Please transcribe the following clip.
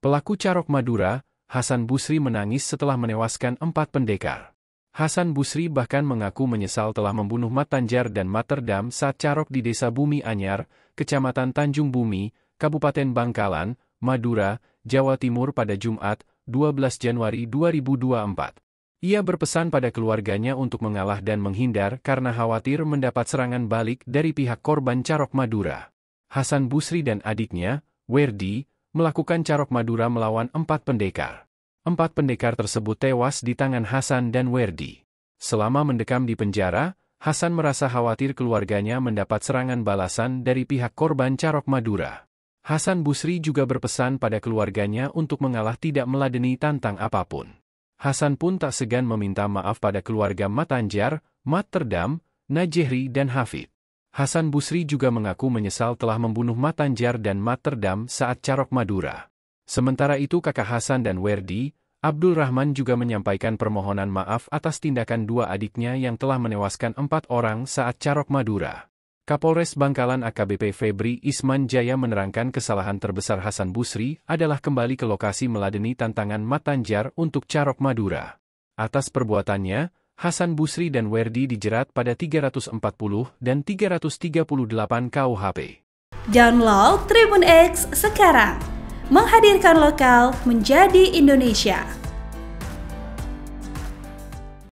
Pelaku Carok Madura, Hasan Busri menangis setelah menewaskan empat pendekar. Hasan Busri bahkan mengaku menyesal telah membunuh Matanjar dan Materdam saat Carok di Desa Bumi Anyar, Kecamatan Tanjung Bumi, Kabupaten Bangkalan, Madura, Jawa Timur pada Jumat, 12 Januari 2024. Ia berpesan pada keluarganya untuk mengalah dan menghindar karena khawatir mendapat serangan balik dari pihak korban Carok Madura. Hasan Busri dan adiknya, Werdi, melakukan carok Madura melawan empat pendekar. Empat pendekar tersebut tewas di tangan Hasan dan Werdi. Selama mendekam di penjara, Hasan merasa khawatir keluarganya mendapat serangan balasan dari pihak korban carok Madura. Hasan Busri juga berpesan pada keluarganya untuk mengalah tidak meladeni tantang apapun. Hasan pun tak segan meminta maaf pada keluarga Matanjar, Mat Terdam, Najehri dan Hafid. Hasan Busri juga mengaku menyesal telah membunuh Matanjar dan Materdam saat Carok Madura. Sementara itu kakak Hasan dan Werdi, Abdul Rahman juga menyampaikan permohonan maaf atas tindakan dua adiknya yang telah menewaskan empat orang saat Carok Madura. Kapolres Bangkalan AKBP Febri Isman Jaya menerangkan kesalahan terbesar Hasan Busri adalah kembali ke lokasi meladeni tantangan Matanjar untuk Carok Madura. Atas perbuatannya, Hasan Busri dan Werdi dijerat pada 340 dan 338 KUHP. Download Tribun X sekarang, menghadirkan lokal menjadi Indonesia.